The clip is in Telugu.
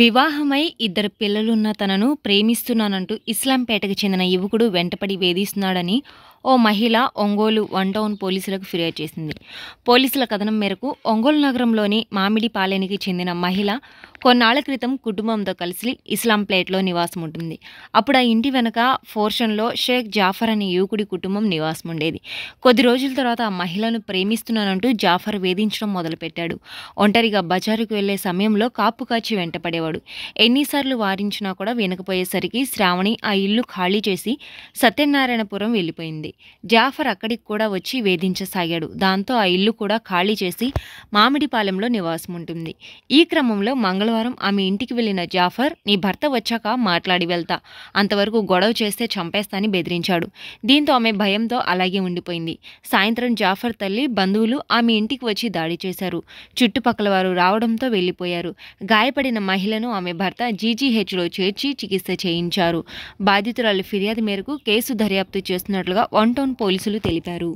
వివాహమై ఇద్దరు పిల్లలున్న తనను ప్రేమిస్తున్నానంటూ ఇస్లాంపేటకు చెందిన యువకుడు వెంటపడి వేధిస్తున్నాడని ఓ మహిళ ఒంగోలు వన్ టౌన్ పోలీసులకు ఫిర్యాదు చేసింది పోలీసుల కథనం మేరకు ఒంగోలు నగరంలోని మామిడి పాలెనికి చెందిన మహిళ కొన్నాళ్ల క్రితం కుటుంబంతో కలిసి ఇస్లాం ప్లేట్లో నివాసం ఉంటుంది అప్పుడు ఆ ఇంటి వెనక ఫోర్షన్లో షేక్ జాఫర్ అనే యువకుడి కుటుంబం నివాసం ఉండేది కొద్ది రోజుల తర్వాత ఆ మహిళను ప్రేమిస్తున్నానంటూ జాఫర్ వేధించడం మొదలుపెట్టాడు ఒంటరిగా బజారుకు వెళ్లే సమయంలో కాపు కాచి వెంటపడేవాడు ఎన్నిసార్లు వారించినా కూడా వినకపోయేసరికి శ్రావణి ఆ ఇల్లు ఖాళీ చేసి సత్యనారాయణపురం వెళ్ళిపోయింది జాఫర్ అక్కడికి కూడా వచ్చి వేధించసాగాడు దాంతో ఆ ఇల్లు కూడా ఖాళీ చేసి మామిడిపాలెంలో నివాసం ఉంటుంది ఈ క్రమంలో మంగళవారం ఆమె ఇంటికి వెళ్ళిన జాఫర్ నీ భర్త వచ్చాక మాట్లాడి వెళ్తా అంతవరకు గొడవ చేస్తే చంపేస్తాని బెదిరించాడు దీంతో ఆమె భయంతో అలాగే ఉండిపోయింది సాయంత్రం జాఫర్ తల్లి బంధువులు ఆమె ఇంటికి వచ్చి దాడి చేశారు చుట్టుపక్కల వారు రావడంతో వెళ్ళిపోయారు గాయపడిన మహిళను ఆమె భర్త జీజీహెచ్లో చేర్చి చికిత్స చేయించారు బాధితురాలు ఫిర్యాదు మేరకు కేసు దర్యాప్తు చేస్తున్నట్లుగా పాంటోన్ పోలీసులు తెలిపారు